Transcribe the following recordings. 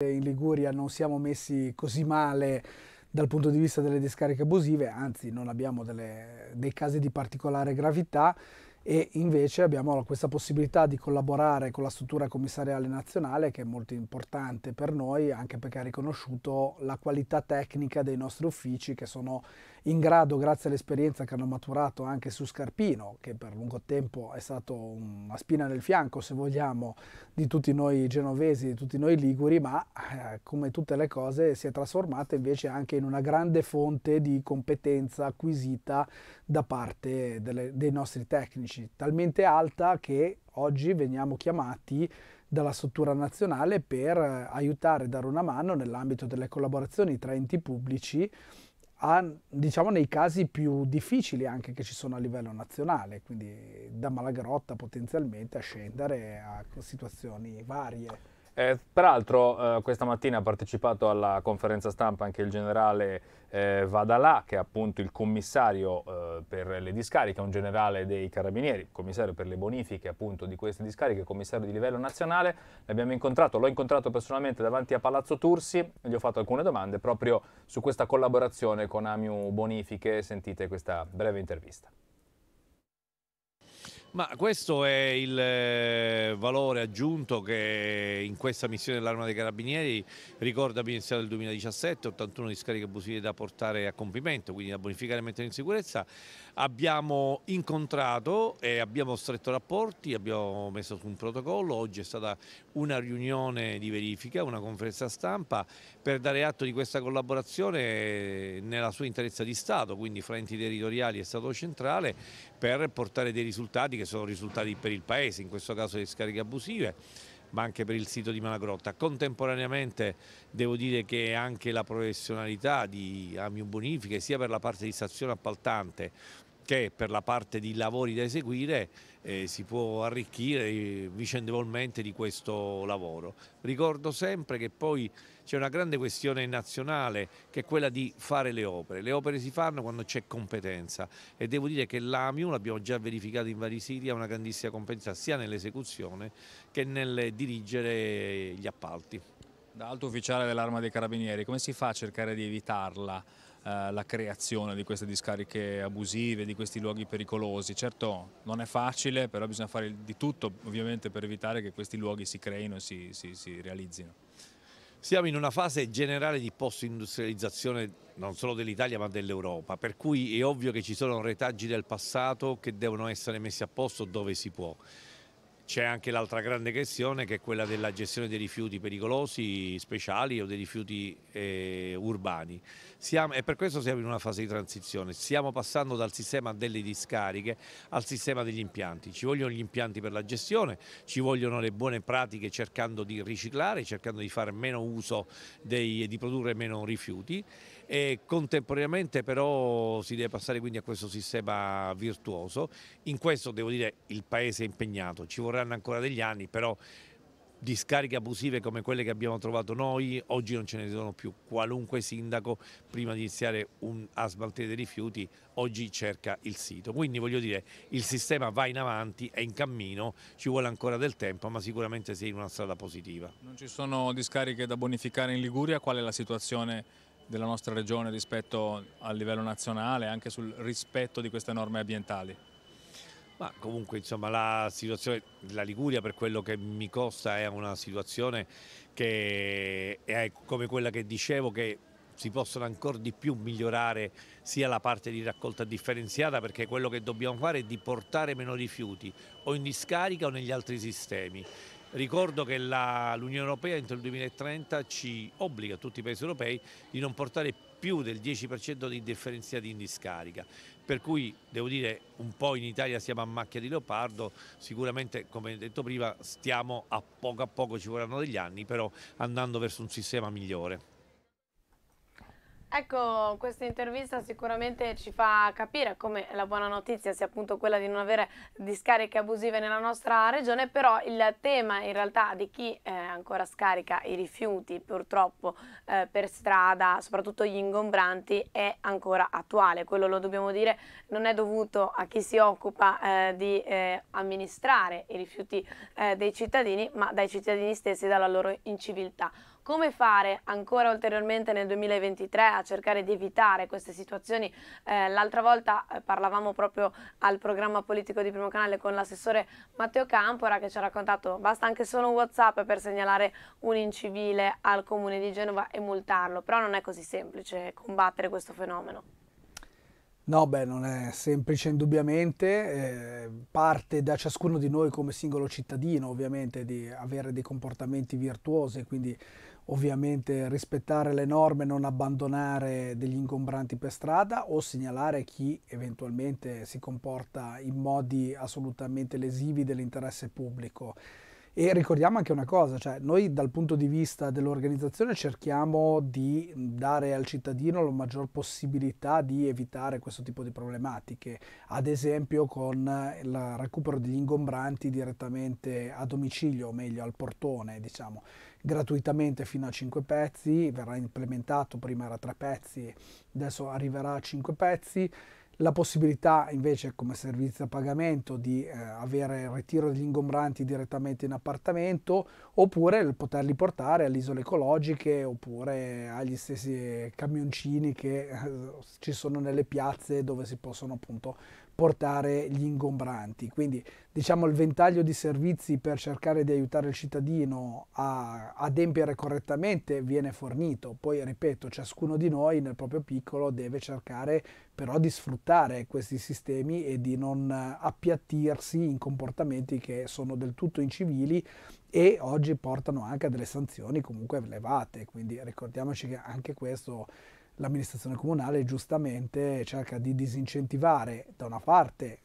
In Liguria non siamo messi così male dal punto di vista delle discariche abusive, anzi non abbiamo delle, dei casi di particolare gravità e invece abbiamo questa possibilità di collaborare con la struttura commissariale nazionale che è molto importante per noi anche perché ha riconosciuto la qualità tecnica dei nostri uffici che sono in grado, grazie all'esperienza che hanno maturato anche su Scarpino, che per lungo tempo è stato una spina nel fianco, se vogliamo, di tutti noi genovesi, di tutti noi liguri, ma eh, come tutte le cose si è trasformata invece anche in una grande fonte di competenza acquisita da parte delle, dei nostri tecnici, talmente alta che oggi veniamo chiamati dalla struttura nazionale per eh, aiutare, dare una mano nell'ambito delle collaborazioni tra enti pubblici a, diciamo nei casi più difficili anche che ci sono a livello nazionale, quindi da Malagrotta potenzialmente a scendere a situazioni varie. Eh, peraltro eh, questa mattina ha partecipato alla conferenza stampa anche il generale eh, Vadalà, che è appunto il commissario eh, per le discariche, un generale dei carabinieri, commissario per le bonifiche appunto di queste discariche, commissario di livello nazionale. L'abbiamo incontrato, l'ho incontrato personalmente davanti a Palazzo Tursi, e gli ho fatto alcune domande proprio su questa collaborazione con Amiu Bonifiche. Sentite questa breve intervista. Ma questo è il eh, valore aggiunto che in questa missione dell'Arma dei Carabinieri ricorda iniziale del 2017, 81 discariche abusive da portare a compimento, quindi da bonificare e mettere in sicurezza. Abbiamo incontrato e abbiamo stretto rapporti, abbiamo messo su un protocollo, oggi è stata una riunione di verifica, una conferenza stampa per dare atto di questa collaborazione nella sua interezza di Stato, quindi fra enti territoriali e Stato centrale, per portare dei risultati che sono risultati per il Paese, in questo caso le scariche abusive, ma anche per il sito di Malagrotta. Contemporaneamente devo dire che anche la professionalità di Amio Bonifiche, sia per la parte di stazione appaltante che per la parte di lavori da eseguire, eh, si può arricchire eh, vicendevolmente di questo lavoro. Ricordo sempre che poi c'è una grande questione nazionale che è quella di fare le opere. Le opere si fanno quando c'è competenza e devo dire che l'AMIU, l'abbiamo già verificato in vari siti, ha una grandissima competenza sia nell'esecuzione che nel dirigere gli appalti. Da alto ufficiale dell'Arma dei Carabinieri, come si fa a cercare di evitarla? Eh, la creazione di queste discariche abusive, di questi luoghi pericolosi. Certo non è facile, però bisogna fare di tutto ovviamente per evitare che questi luoghi si creino e si, si, si realizzino. Siamo in una fase generale di post-industrializzazione non solo dell'Italia ma dell'Europa, per cui è ovvio che ci sono retaggi del passato che devono essere messi a posto dove si può. C'è anche l'altra grande questione che è quella della gestione dei rifiuti pericolosi speciali o dei rifiuti eh, urbani. Siamo, e per questo siamo in una fase di transizione. Stiamo passando dal sistema delle discariche al sistema degli impianti. Ci vogliono gli impianti per la gestione, ci vogliono le buone pratiche cercando di riciclare, cercando di fare meno uso e di produrre meno rifiuti e contemporaneamente però si deve passare quindi a questo sistema virtuoso. In questo devo dire il Paese è impegnato, ci vorranno ancora degli anni, però discariche abusive come quelle che abbiamo trovato noi, oggi non ce ne sono più. Qualunque sindaco, prima di iniziare un, a smaltire dei rifiuti, oggi cerca il sito. Quindi voglio dire, il sistema va in avanti, è in cammino, ci vuole ancora del tempo, ma sicuramente si è in una strada positiva. Non ci sono discariche da bonificare in Liguria, qual è la situazione? della nostra regione rispetto a livello nazionale, anche sul rispetto di queste norme ambientali? Ma comunque insomma, la situazione della Liguria per quello che mi costa è una situazione che è come quella che dicevo che si possono ancora di più migliorare sia la parte di raccolta differenziata perché quello che dobbiamo fare è di portare meno rifiuti o in discarica o negli altri sistemi Ricordo che l'Unione Europea entro il 2030 ci obbliga, tutti i paesi europei, di non portare più del 10% di differenziati in discarica, per cui devo dire un po' in Italia siamo a macchia di leopardo, sicuramente come detto prima stiamo a poco a poco, ci vorranno degli anni, però andando verso un sistema migliore. Ecco, questa intervista sicuramente ci fa capire come la buona notizia sia appunto quella di non avere discariche abusive nella nostra regione, però il tema in realtà di chi eh, ancora scarica i rifiuti purtroppo eh, per strada, soprattutto gli ingombranti, è ancora attuale. Quello lo dobbiamo dire non è dovuto a chi si occupa eh, di eh, amministrare i rifiuti eh, dei cittadini, ma dai cittadini stessi e dalla loro inciviltà come fare ancora ulteriormente nel 2023 a cercare di evitare queste situazioni. Eh, l'altra volta eh, parlavamo proprio al programma politico di Primo Canale con l'assessore Matteo Campora che ci ha raccontato basta anche solo un Whatsapp per segnalare un incivile al comune di Genova e multarlo, però non è così semplice combattere questo fenomeno. No, beh, non è semplice indubbiamente, eh, parte da ciascuno di noi come singolo cittadino ovviamente di avere dei comportamenti virtuosi, quindi ovviamente rispettare le norme, non abbandonare degli ingombranti per strada o segnalare chi eventualmente si comporta in modi assolutamente lesivi dell'interesse pubblico. E ricordiamo anche una cosa, cioè noi dal punto di vista dell'organizzazione cerchiamo di dare al cittadino la maggior possibilità di evitare questo tipo di problematiche, ad esempio con il recupero degli ingombranti direttamente a domicilio, o meglio al portone, diciamo, gratuitamente fino a 5 pezzi, verrà implementato, prima era 3 pezzi, adesso arriverà a 5 pezzi la possibilità invece come servizio a pagamento di eh, avere il ritiro degli ingombranti direttamente in appartamento oppure poterli portare alle isole ecologiche oppure agli stessi camioncini che eh, ci sono nelle piazze dove si possono appunto portare gli ingombranti. Quindi diciamo il ventaglio di servizi per cercare di aiutare il cittadino a adempiere correttamente viene fornito. Poi ripeto, ciascuno di noi nel proprio piccolo deve cercare però di sfruttare questi sistemi e di non appiattirsi in comportamenti che sono del tutto incivili e oggi portano anche a delle sanzioni comunque elevate. Quindi ricordiamoci che anche questo l'amministrazione comunale giustamente cerca di disincentivare da una parte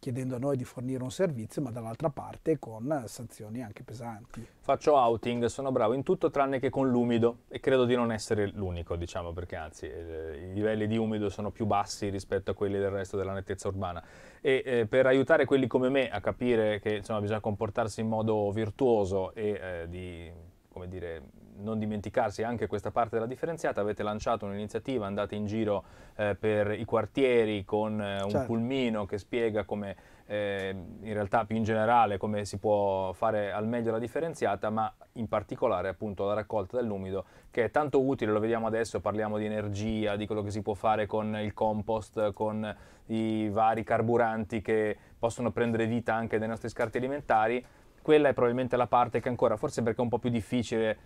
chiedendo a noi di fornire un servizio, ma dall'altra parte con sanzioni anche pesanti. Faccio outing, sono bravo in tutto tranne che con l'umido e credo di non essere l'unico, diciamo, perché anzi eh, i livelli di umido sono più bassi rispetto a quelli del resto della nettezza urbana. E eh, per aiutare quelli come me a capire che insomma, bisogna comportarsi in modo virtuoso e eh, di, come dire, non dimenticarsi anche questa parte della differenziata, avete lanciato un'iniziativa, andate in giro eh, per i quartieri con eh, un certo. pulmino che spiega come eh, in realtà più in generale come si può fare al meglio la differenziata, ma in particolare appunto la raccolta dell'umido che è tanto utile, lo vediamo adesso, parliamo di energia, di quello che si può fare con il compost, con i vari carburanti che possono prendere vita anche dai nostri scarti alimentari quella è probabilmente la parte che ancora, forse perché è un po' più difficile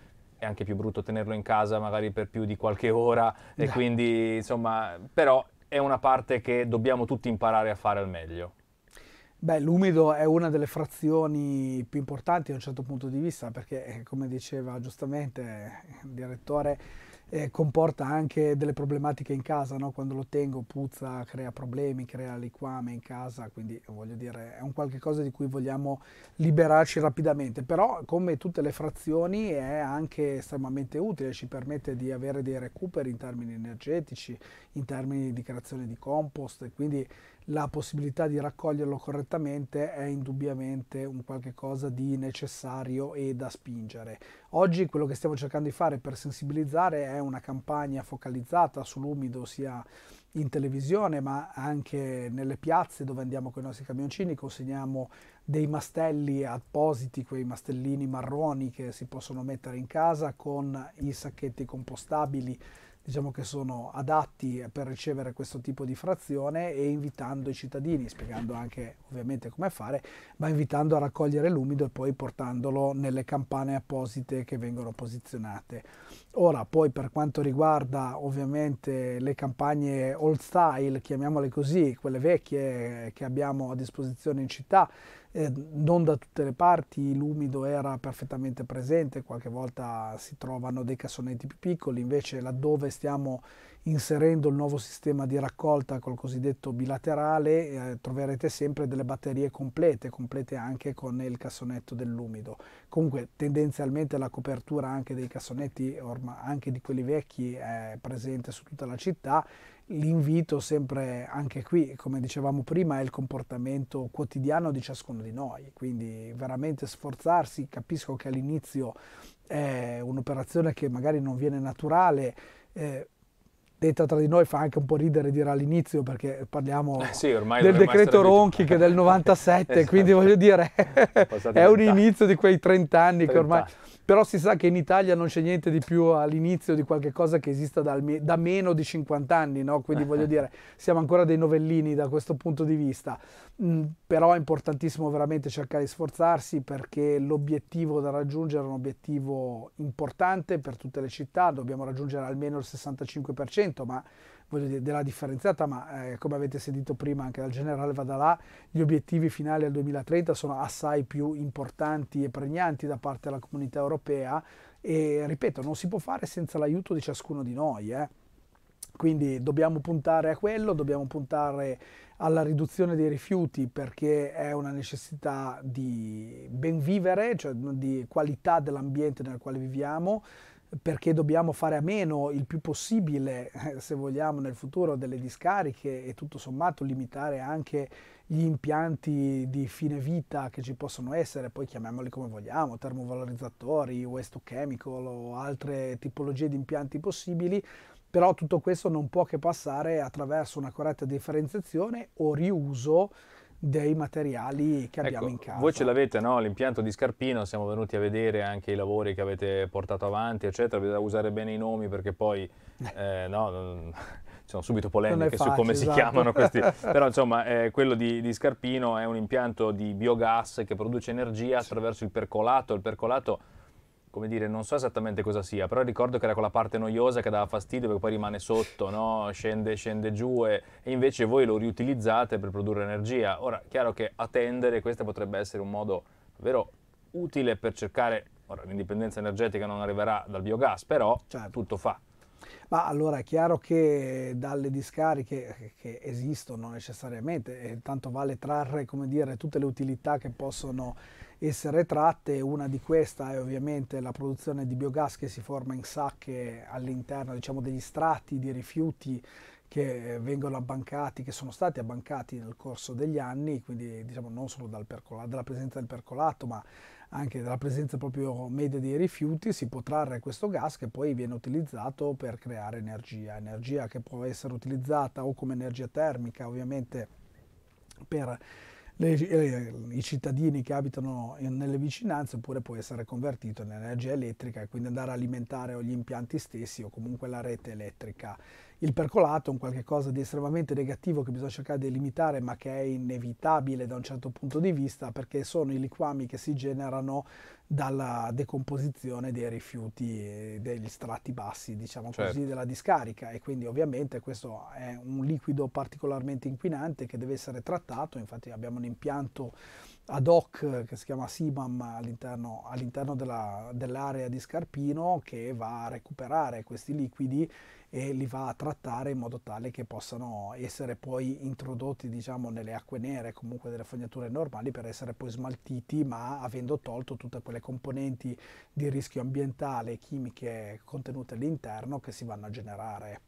è anche più brutto tenerlo in casa magari per più di qualche ora e no. quindi insomma però è una parte che dobbiamo tutti imparare a fare al meglio. Beh, l'umido è una delle frazioni più importanti a un certo punto di vista perché eh, come diceva giustamente il direttore eh, comporta anche delle problematiche in casa, no? quando lo tengo puzza, crea problemi, crea liquame in casa, quindi voglio dire è un qualche cosa di cui vogliamo liberarci rapidamente, però come tutte le frazioni è anche estremamente utile, ci permette di avere dei recuperi in termini energetici, in termini di creazione di compost, quindi la possibilità di raccoglierlo correttamente è indubbiamente un qualche cosa di necessario e da spingere. Oggi quello che stiamo cercando di fare per sensibilizzare è una campagna focalizzata sull'umido sia in televisione ma anche nelle piazze dove andiamo con i nostri camioncini, consegniamo dei mastelli appositi, quei mastellini marroni che si possono mettere in casa con i sacchetti compostabili diciamo che sono adatti per ricevere questo tipo di frazione e invitando i cittadini, spiegando anche ovviamente come fare, ma invitando a raccogliere l'umido e poi portandolo nelle campane apposite che vengono posizionate. Ora poi per quanto riguarda ovviamente le campagne old style, chiamiamole così, quelle vecchie che abbiamo a disposizione in città, eh, non da tutte le parti l'umido era perfettamente presente, qualche volta si trovano dei cassonetti più piccoli, invece laddove stiamo inserendo il nuovo sistema di raccolta col cosiddetto bilaterale eh, troverete sempre delle batterie complete, complete anche con il cassonetto dell'umido. Comunque tendenzialmente la copertura anche dei cassonetti, anche di quelli vecchi, è presente su tutta la città. L'invito sempre anche qui, come dicevamo prima, è il comportamento quotidiano di ciascuno di noi, quindi veramente sforzarsi, capisco che all'inizio è un'operazione che magari non viene naturale, eh, detta tra di noi fa anche un po' ridere dire all'inizio perché parliamo eh sì, del decreto Ronchi che è del 97, esatto. quindi voglio dire è un inizio di quei 30 anni 30. che ormai... Però si sa che in Italia non c'è niente di più all'inizio di qualche cosa che esista dal, da meno di 50 anni, no? quindi voglio dire siamo ancora dei novellini da questo punto di vista. Mm, però è importantissimo veramente cercare di sforzarsi perché l'obiettivo da raggiungere è un obiettivo importante per tutte le città, dobbiamo raggiungere almeno il 65% momento, ma voglio dire, della differenziata, ma eh, come avete sentito prima anche dal generale Vadalà, gli obiettivi finali al 2030 sono assai più importanti e pregnanti da parte della comunità europea e ripeto, non si può fare senza l'aiuto di ciascuno di noi. Eh. Quindi dobbiamo puntare a quello, dobbiamo puntare alla riduzione dei rifiuti perché è una necessità di ben vivere, cioè di qualità dell'ambiente nel quale viviamo, perché dobbiamo fare a meno il più possibile, eh, se vogliamo, nel futuro delle discariche e tutto sommato limitare anche gli impianti di fine vita che ci possono essere, poi chiamiamoli come vogliamo, termovalorizzatori, waste to chemical o altre tipologie di impianti possibili, però tutto questo non può che passare attraverso una corretta differenziazione o riuso dei materiali che ecco, abbiamo in casa. Voi ce l'avete, no? L'impianto di Scarpino, siamo venuti a vedere anche i lavori che avete portato avanti, eccetera, bisogna usare bene i nomi perché poi, eh, no, sono subito polemiche facile, su come esatto. si chiamano questi. Però insomma, eh, quello di, di, Scarpino è un impianto di biogas che produce energia attraverso il percolato. Il percolato come dire, non so esattamente cosa sia, però ricordo che era quella parte noiosa che dava fastidio perché poi rimane sotto, no? scende, scende giù e, e, invece voi lo riutilizzate per produrre energia. Ora, chiaro che a tendere questo potrebbe essere un modo davvero utile per cercare, ora l'indipendenza energetica non arriverà dal biogas, però certo. tutto fa. Ma allora è chiaro che dalle discariche che esistono necessariamente, tanto vale trarre come dire, tutte le utilità che possono essere tratte. Una di queste è ovviamente la produzione di biogas che si forma in sacche all'interno diciamo, degli strati di rifiuti che eh, vengono abbancati, che sono stati abbancati nel corso degli anni, quindi diciamo non solo dal percolato, dalla presenza del percolato, ma anche dalla presenza proprio media dei rifiuti, si può trarre questo gas che poi viene utilizzato per creare energia, energia che può essere utilizzata o come energia termica, ovviamente per le, eh, i cittadini che abitano nelle vicinanze oppure può essere convertito in energia elettrica e quindi andare a alimentare o gli impianti stessi o comunque la rete elettrica il percolato è un qualcosa di estremamente negativo che bisogna cercare di limitare ma che è inevitabile da un certo punto di vista perché sono i liquami che si generano dalla decomposizione dei rifiuti eh, degli strati bassi, diciamo certo. così, della discarica e quindi ovviamente questo è un liquido particolarmente inquinante che deve essere trattato, infatti abbiamo un impianto ad hoc eh, che si chiama SIMAM all'interno, all'interno della, dell'area di Scarpino che va a recuperare questi liquidi e li va a trattare in modo tale che possano essere poi introdotti diciamo, nelle acque nere, comunque delle fognature normali, per essere poi smaltiti, ma avendo tolto tutte quelle componenti di rischio ambientale e chimiche contenute all'interno che si vanno a generare.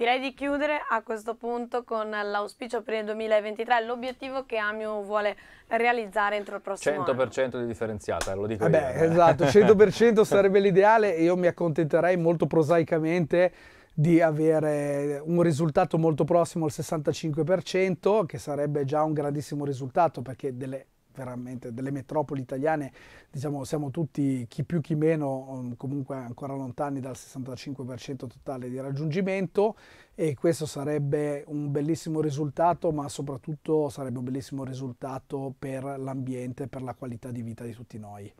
Direi di chiudere a questo punto con l'auspicio per il 2023, l'obiettivo che Amio vuole realizzare entro il prossimo 100% anno. di differenziata, lo dico eh beh, io. Esatto, 100% sarebbe l'ideale e io mi accontenterei molto prosaicamente di avere un risultato molto prossimo al 65%, che sarebbe già un grandissimo risultato perché delle veramente delle metropoli italiane, diciamo, siamo tutti chi più chi meno comunque ancora lontani dal 65% totale di raggiungimento e questo sarebbe un bellissimo risultato, ma soprattutto sarebbe un bellissimo risultato per l'ambiente, per la qualità di vita di tutti noi.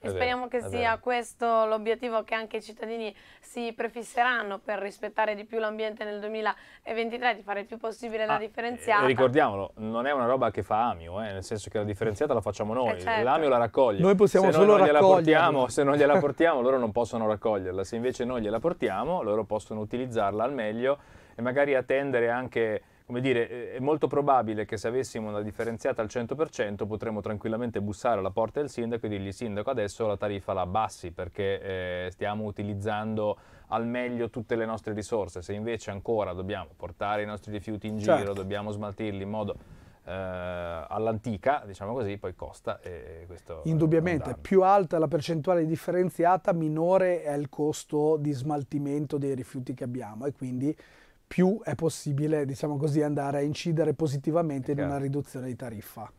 E speriamo che sia questo l'obiettivo che anche i cittadini si prefisseranno per rispettare di più l'ambiente nel 2023, di fare il più possibile la ah, eh, differenziata. Ricordiamolo, non è una roba che fa Amio, eh, nel senso che la differenziata la facciamo eh, noi, eh certo. l'Amio la raccoglie. Noi possiamo se solo raccoglierla. Portiamo, se non gliela portiamo loro non possono raccoglierla, se invece noi gliela portiamo loro possono utilizzarla al meglio e magari attendere anche come dire, è molto probabile che se avessimo una differenziata al 100% potremmo tranquillamente bussare alla porta del sindaco e dirgli sindaco adesso la tariffa la abbassi perché eh, stiamo utilizzando al meglio tutte le nostre risorse, se invece ancora dobbiamo portare i nostri rifiuti in certo. giro, dobbiamo smaltirli in modo eh, all'antica, diciamo così, poi costa. E questo Indubbiamente, più alta la percentuale differenziata, minore è il costo di smaltimento dei rifiuti che abbiamo e quindi più è possibile, diciamo così, andare a incidere positivamente in una riduzione di tariffa.